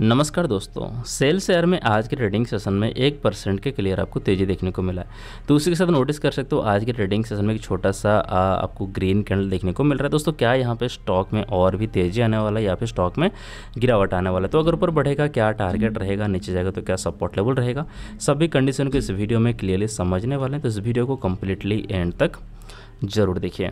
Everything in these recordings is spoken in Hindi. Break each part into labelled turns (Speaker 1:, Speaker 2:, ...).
Speaker 1: नमस्कार दोस्तों सेल शेयर में आज के ट्रेडिंग सेशन में एक परसेंट के क्लियर आपको तेज़ी देखने को मिला है तो उसी के साथ नोटिस कर सकते हो आज के ट्रेडिंग सेशन में एक छोटा सा आ, आपको ग्रीन कैंडल देखने को मिल रहा है दोस्तों क्या यहाँ पे स्टॉक में और भी तेज़ी आने वाला है या फिर स्टॉक में गिरावट आने वाला है तो अगर ऊपर बढ़ेगा क्या टारगेट हम्म। रहेगा नीचे जाएगा तो क्या सपोर्ट लेवल रहेगा सभी कंडीशन को इस वीडियो में क्लियरली समझने वाले हैं तो इस वीडियो को कम्प्लीटली एंड तक ज़रूर देखिए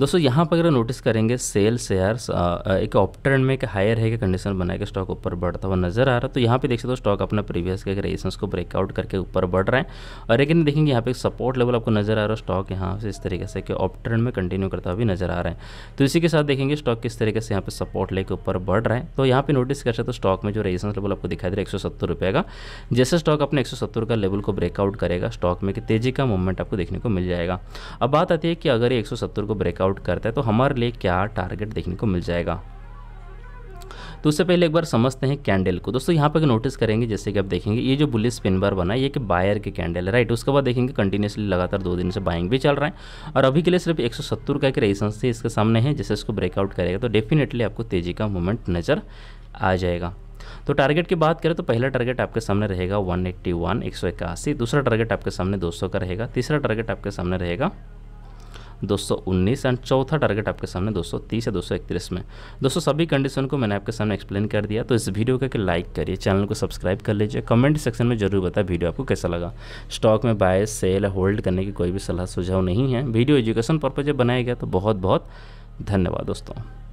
Speaker 1: दोस्तों यहाँ पर अगर नोटिस करेंगे सेल शेयर्स एक ऑप्टर्न में एक हायर है कि कंडीशन बना के स्टॉक ऊपर बढ़ता हुआ नजर आ रहा है तो यहाँ पे देख सकते हो स्टॉक अपना प्रीवियस के रेजिस्टेंस को ब्रेकआउट करके ऊपर बढ़ रहे हैं और लेकिन देखेंगे यहाँ पे सपोर्ट लेवल आपको नजर आ रहा है स्टॉक यहाँ से इस तरीके से कि ऑप्टर्न में कंटिन्यू करता हुआ भी नजर आ रहा है तो इसी के साथ देखेंगे स्टॉक किस तरीके से यहाँ पे सपोर्ट लेकर ऊपर बढ़ रहे हैं तो यहाँ पे नोटिस कर सकते हो स्टॉक में जो रेजिस्टेंस लेवल आपको दिखाई दे रहा है एक रुपए का जैसे स्टॉक अपने एक का लेवल को ब्रेकआउट करेगा स्टॉक में तेजी का मूवमेंट आपको देखने को मिल जाएगा अब बात आती है कि अगर ये एक को ब्रेकआउट ब्रेकआउट करता है तो हमारे लिए क्या टारगेट देखने को मिल जाएगा तो उससे पहले एक बार समझते हैं कैंडल को दोस्तों यहाँ पर नोटिस करेंगे जैसे कि आप देखेंगे ये जो बुलिस पिन बार बना ये कि बायर के कैंडल है राइट उसके बाद देखेंगे कंटिन्यूसली लगातार दो दिन से बाइंग भी चल रहा है और अभी के लिए सिर्फ 170 का एक रेजिस्टेंस थे इसके सामने है जैसे इसको ब्रेकआउट करेगा तो डेफिनेटली आपको तेजी का मूवमेंट नज़र आ जाएगा तो टारगेट की बात करें तो पहला टारगेट आपके सामने रहेगा वन एट्टी दूसरा टारगेट आपके सामने दो का रहेगा तीसरा टारगेट आपके सामने रहेगा 219 एंड चौथा टारगेट आपके सामने 230 या इकतीस में दोस्तों सभी कंडीशन को मैंने आपके सामने एक्सप्लेन कर दिया तो इस वीडियो को लाइक करिए चैनल को सब्सक्राइब कर लीजिए कमेंट सेक्शन में जरूर बताए वीडियो आपको कैसा लगा स्टॉक में बाय सेल होल्ड करने की कोई भी सलाह सुझाव नहीं है वीडियो एजुकेशन पर्पज बनाया गया तो बहुत बहुत धन्यवाद दोस्तों